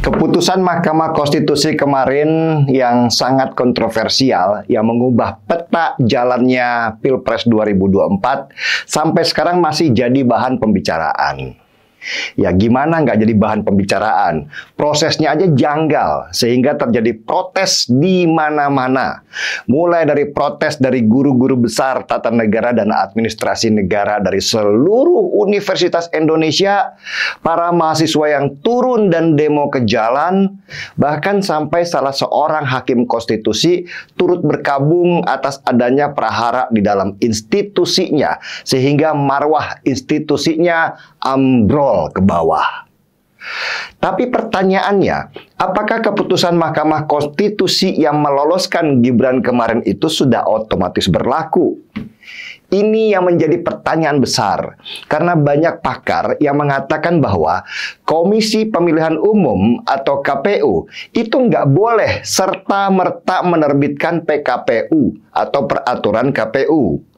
Keputusan Mahkamah Konstitusi kemarin yang sangat kontroversial yang mengubah peta jalannya Pilpres 2024 sampai sekarang masih jadi bahan pembicaraan. Ya gimana nggak jadi bahan pembicaraan? Prosesnya aja janggal sehingga terjadi protes di mana-mana. Mulai dari protes dari guru-guru besar tata negara dan administrasi negara dari seluruh universitas Indonesia, para mahasiswa yang turun dan demo ke jalan, bahkan sampai salah seorang hakim konstitusi turut berkabung atas adanya prahara di dalam institusinya sehingga marwah institusinya ambrol nol ke bawah. Tapi pertanyaannya, apakah keputusan Mahkamah Konstitusi yang meloloskan Gibran kemarin itu sudah otomatis berlaku? Ini yang menjadi pertanyaan besar, karena banyak pakar yang mengatakan bahwa Komisi Pemilihan Umum atau KPU itu nggak boleh serta-merta menerbitkan PKPU atau Peraturan KPU.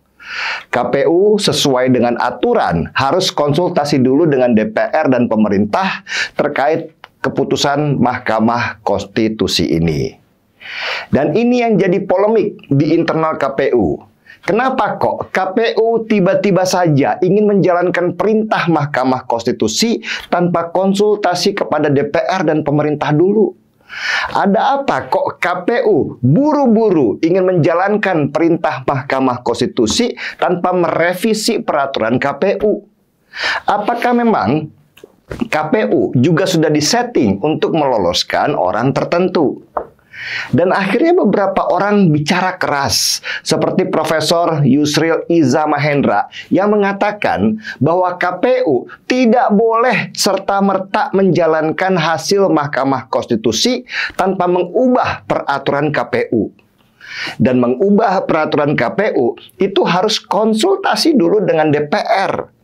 KPU sesuai dengan aturan harus konsultasi dulu dengan DPR dan pemerintah terkait keputusan Mahkamah Konstitusi ini. Dan ini yang jadi polemik di internal KPU. Kenapa kok KPU tiba-tiba saja ingin menjalankan perintah Mahkamah Konstitusi tanpa konsultasi kepada DPR dan pemerintah dulu? Ada apa kok KPU buru-buru ingin menjalankan perintah Mahkamah Konstitusi tanpa merevisi peraturan KPU? Apakah memang KPU juga sudah disetting untuk meloloskan orang tertentu? Dan akhirnya beberapa orang bicara keras, seperti Profesor Yusril Iza Mahendra yang mengatakan bahwa KPU tidak boleh serta-merta menjalankan hasil Mahkamah Konstitusi tanpa mengubah peraturan KPU dan mengubah peraturan KPU itu harus konsultasi dulu dengan DPR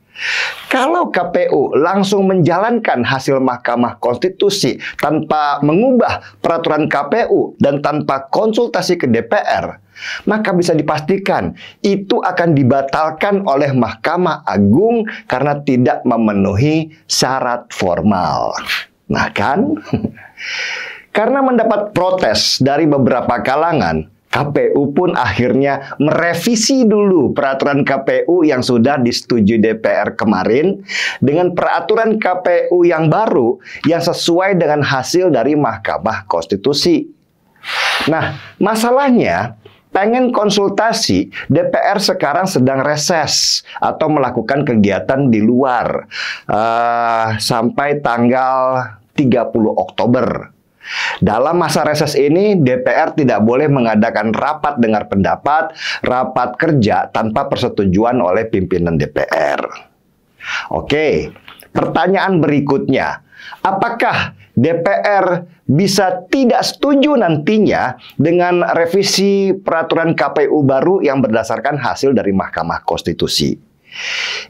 kalau KPU langsung menjalankan hasil Mahkamah Konstitusi tanpa mengubah peraturan KPU dan tanpa konsultasi ke DPR, maka bisa dipastikan itu akan dibatalkan oleh Mahkamah Agung karena tidak memenuhi syarat formal. Nah kan? Karena mendapat protes dari beberapa kalangan, KPU pun akhirnya merevisi dulu peraturan KPU yang sudah disetujui DPR kemarin dengan peraturan KPU yang baru yang sesuai dengan hasil dari Mahkamah Konstitusi. Nah, masalahnya pengen konsultasi, DPR sekarang sedang reses atau melakukan kegiatan di luar uh, sampai tanggal 30 Oktober. Dalam masa reses ini, DPR tidak boleh mengadakan rapat dengar pendapat, rapat kerja tanpa persetujuan oleh pimpinan DPR. Oke, pertanyaan berikutnya. Apakah DPR bisa tidak setuju nantinya dengan revisi peraturan KPU baru yang berdasarkan hasil dari Mahkamah Konstitusi?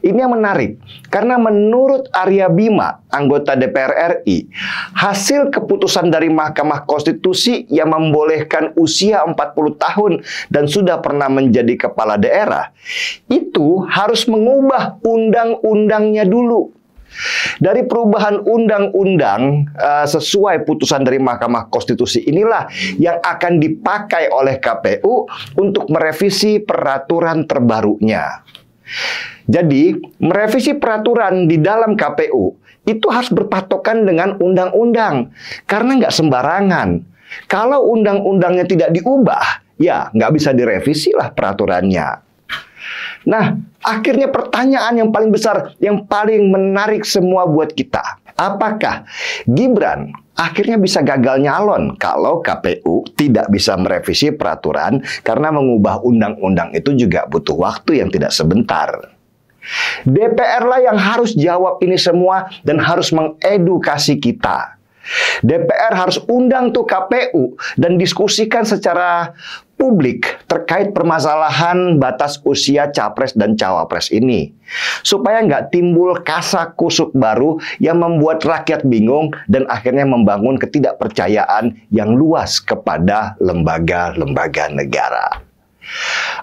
Ini yang menarik, karena menurut Arya Bima, anggota DPR RI, hasil keputusan dari Mahkamah Konstitusi yang membolehkan usia 40 tahun dan sudah pernah menjadi kepala daerah, itu harus mengubah undang-undangnya dulu. Dari perubahan undang-undang uh, sesuai putusan dari Mahkamah Konstitusi inilah yang akan dipakai oleh KPU untuk merevisi peraturan terbarunya. Jadi, merevisi peraturan di dalam KPU itu harus berpatokan dengan undang-undang. Karena nggak sembarangan. Kalau undang-undangnya tidak diubah, ya nggak bisa direvisi lah peraturannya. Nah, akhirnya pertanyaan yang paling besar, yang paling menarik semua buat kita. Apakah Gibran akhirnya bisa gagal nyalon kalau KPU tidak bisa merevisi peraturan karena mengubah undang-undang itu juga butuh waktu yang tidak sebentar. DPR lah yang harus jawab ini semua dan harus mengedukasi kita. DPR harus undang tuh KPU dan diskusikan secara publik terkait permasalahan batas usia capres dan cawapres ini. Supaya nggak timbul kasa kusuk baru yang membuat rakyat bingung dan akhirnya membangun ketidakpercayaan yang luas kepada lembaga-lembaga negara.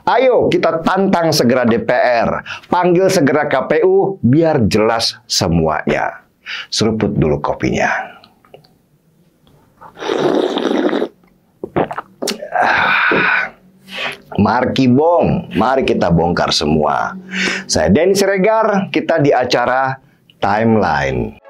Ayo kita tantang segera DPR, panggil segera KPU biar jelas semuanya. Seruput dulu kopinya. Ah. Marki Bong, mari kita bongkar semua. Saya Denny Siregar, kita di acara Timeline.